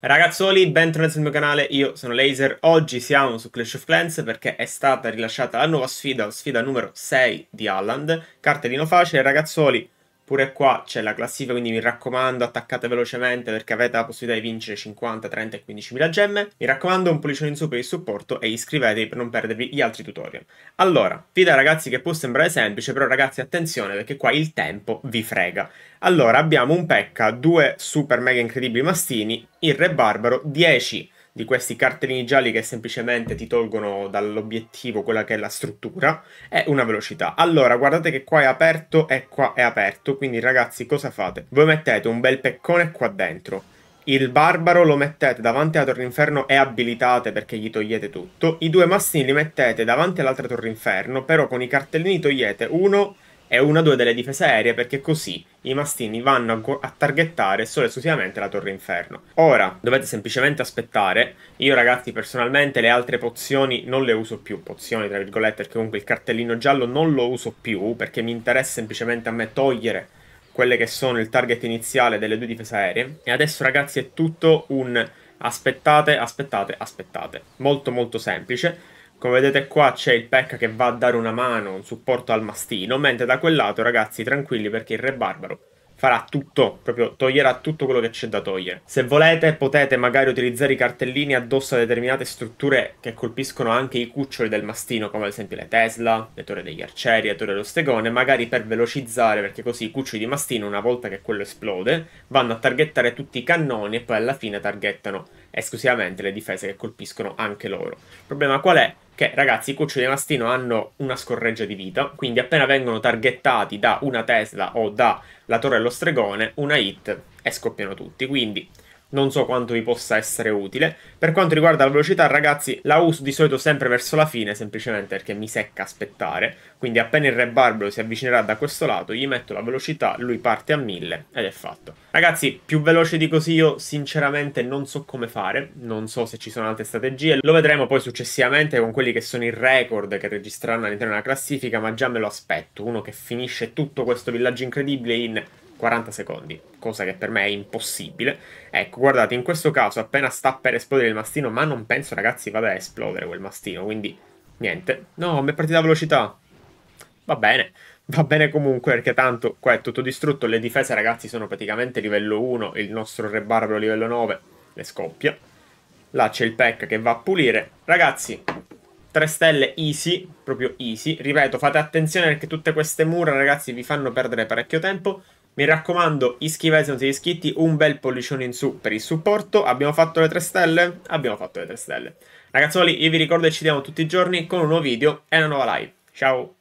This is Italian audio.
Ragazzoli, bentornati sul mio canale, io sono Laser, oggi siamo su Clash of Clans perché è stata rilasciata la nuova sfida, la sfida numero 6 di Alland, cartellino facile, ragazzoli, Pure qua c'è la classifica, quindi mi raccomando attaccate velocemente perché avete la possibilità di vincere 50, 30 e 15.000 gemme. Mi raccomando un pollice in su per il supporto e iscrivetevi per non perdervi gli altri tutorial. Allora, fida ragazzi che può sembrare semplice, però ragazzi attenzione perché qua il tempo vi frega. Allora, abbiamo un pecca, due super mega incredibili mastini, il re barbaro, 10 di questi cartellini gialli che semplicemente ti tolgono dall'obiettivo quella che è la struttura è una velocità. Allora, guardate che qua è aperto e qua è aperto, quindi ragazzi cosa fate? Voi mettete un bel peccone qua dentro, il barbaro lo mettete davanti alla torre inferno e abilitate perché gli togliete tutto, i due massini li mettete davanti all'altra torre inferno, però con i cartellini togliete uno e una due delle difese aeree perché così i mastini vanno a, gu- a targettare solo e esclusivamente la torre inferno. Ora dovete semplicemente aspettare. Io, ragazzi, personalmente le altre pozioni non le uso più. Pozioni, tra virgolette, perché comunque il cartellino giallo non lo uso più perché mi interessa semplicemente a me togliere quelle che sono il target iniziale delle due difese aeree. E adesso, ragazzi, è tutto un aspettate, aspettate, aspettate. Molto molto semplice. Come vedete qua c'è il Pekka che va a dare una mano, un supporto al mastino, mentre da quel lato, ragazzi, tranquilli perché il re barbaro farà tutto, proprio toglierà tutto quello che c'è da togliere. Se volete potete magari utilizzare i cartellini addosso a determinate strutture che colpiscono anche i cuccioli del mastino, come ad esempio le Tesla, le torre degli arcieri, le torre dello stegone, magari per velocizzare, perché così i cuccioli di mastino, una volta che quello esplode, vanno a targettare tutti i cannoni e poi alla fine targettano esclusivamente le difese che colpiscono anche loro. Il problema qual è? che ragazzi i cuccioli di mastino hanno una scorreggia di vita, quindi appena vengono targettati da una Tesla o dalla torre dello stregone, una hit e scoppiano tutti. Quindi non so quanto vi possa essere utile. Per quanto riguarda la velocità, ragazzi, la uso di solito sempre verso la fine, semplicemente perché mi secca aspettare. Quindi appena il re barbaro si avvicinerà da questo lato, gli metto la velocità, lui parte a 1000 ed è fatto. Ragazzi, più veloce di così io sinceramente non so come fare, non so se ci sono altre strategie, lo vedremo poi successivamente con quelli che sono i record che registreranno all'interno della classifica, ma già me lo aspetto, uno che finisce tutto questo villaggio incredibile in 40 secondi, cosa che per me è impossibile. Ecco, guardate, in questo caso appena sta per esplodere il mastino, ma non penso, ragazzi, vada a esplodere quel mastino, quindi niente. No, mi è partita la velocità. Va bene, va bene comunque perché tanto qua è tutto distrutto, le difese, ragazzi, sono praticamente livello 1, il nostro rebarbero livello 9 le scoppia. Là c'è il pack che va a pulire. Ragazzi, 3 stelle easy, proprio easy. Ripeto, fate attenzione perché tutte queste mura, ragazzi, vi fanno perdere parecchio tempo. Mi raccomando, iscrivetevi se non siete iscritti, un bel pollicione in su per il supporto. Abbiamo fatto le 3 stelle? Abbiamo fatto le 3 stelle. Ragazzuoli, io vi ricordo che ci vediamo tutti i giorni con un nuovo video e una nuova live. Ciao!